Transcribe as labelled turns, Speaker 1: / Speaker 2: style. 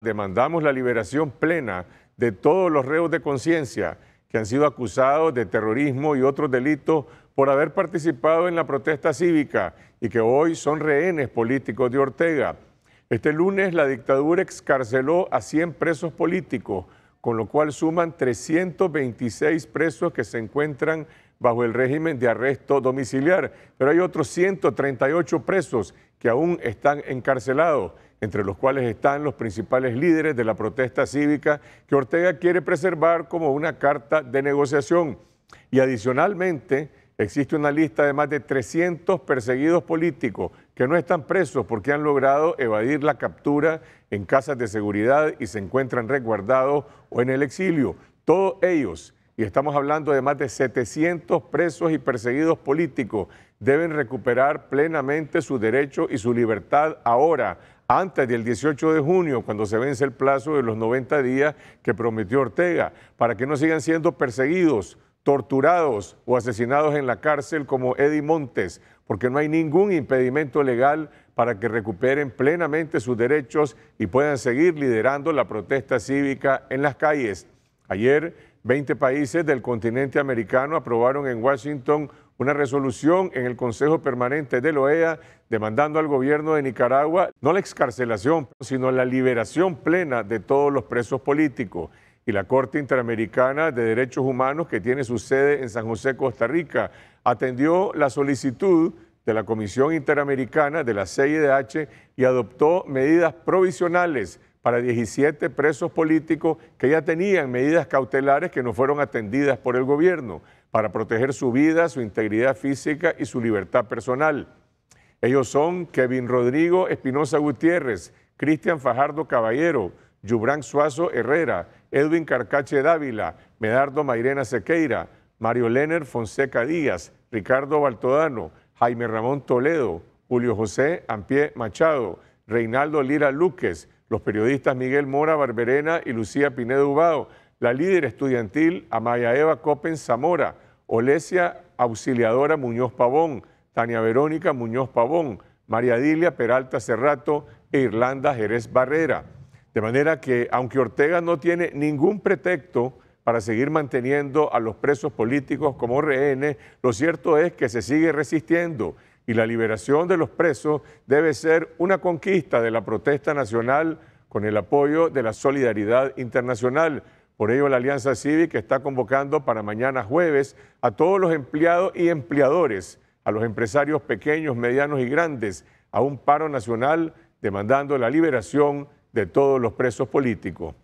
Speaker 1: demandamos la liberación plena de todos los reos de conciencia que han sido acusados de terrorismo y otros delitos por haber participado en la protesta cívica y que hoy son rehenes políticos de Ortega. Este lunes la dictadura excarceló a 100 presos políticos, con lo cual suman 326 presos que se encuentran bajo el régimen de arresto domiciliar, pero hay otros 138 presos que aún están encarcelados, entre los cuales están los principales líderes de la protesta cívica que Ortega quiere preservar como una carta de negociación. Y adicionalmente, existe una lista de más de 300 perseguidos políticos que no están presos porque han logrado evadir la captura en casas de seguridad y se encuentran resguardados o en el exilio. Todos ellos y estamos hablando de más de 700 presos y perseguidos políticos, deben recuperar plenamente su derecho y su libertad ahora, antes del 18 de junio, cuando se vence el plazo de los 90 días que prometió Ortega, para que no sigan siendo perseguidos, torturados o asesinados en la cárcel como Eddie Montes, porque no hay ningún impedimento legal para que recuperen plenamente sus derechos y puedan seguir liderando la protesta cívica en las calles. Ayer 20 países del continente americano aprobaron en Washington una resolución en el Consejo Permanente de la OEA demandando al gobierno de Nicaragua no la excarcelación, sino la liberación plena de todos los presos políticos. Y la Corte Interamericana de Derechos Humanos, que tiene su sede en San José, Costa Rica, atendió la solicitud de la Comisión Interamericana de la CIDH y adoptó medidas provisionales para 17 presos políticos que ya tenían medidas cautelares que no fueron atendidas por el gobierno para proteger su vida, su integridad física y su libertad personal. Ellos son Kevin Rodrigo Espinosa Gutiérrez, Cristian Fajardo Caballero, Yubran Suazo Herrera, Edwin Carcache Dávila, Medardo Mairena Sequeira, Mario Lener Fonseca Díaz, Ricardo Baltodano, Jaime Ramón Toledo, Julio José Ampié Machado, Reinaldo Lira Luques, los periodistas Miguel Mora Barberena y Lucía Pinedo Ubao, la líder estudiantil Amaya Eva Copen Zamora, Olesia Auxiliadora Muñoz Pavón, Tania Verónica Muñoz Pavón, María Dilia Peralta Cerrato e Irlanda Jerez Barrera. De manera que, aunque Ortega no tiene ningún pretexto para seguir manteniendo a los presos políticos como rehenes, lo cierto es que se sigue resistiendo y la liberación de los presos debe ser una conquista de la protesta nacional con el apoyo de la solidaridad internacional. Por ello, la Alianza Cívica está convocando para mañana jueves a todos los empleados y empleadores, a los empresarios pequeños, medianos y grandes, a un paro nacional demandando la liberación de todos los presos políticos.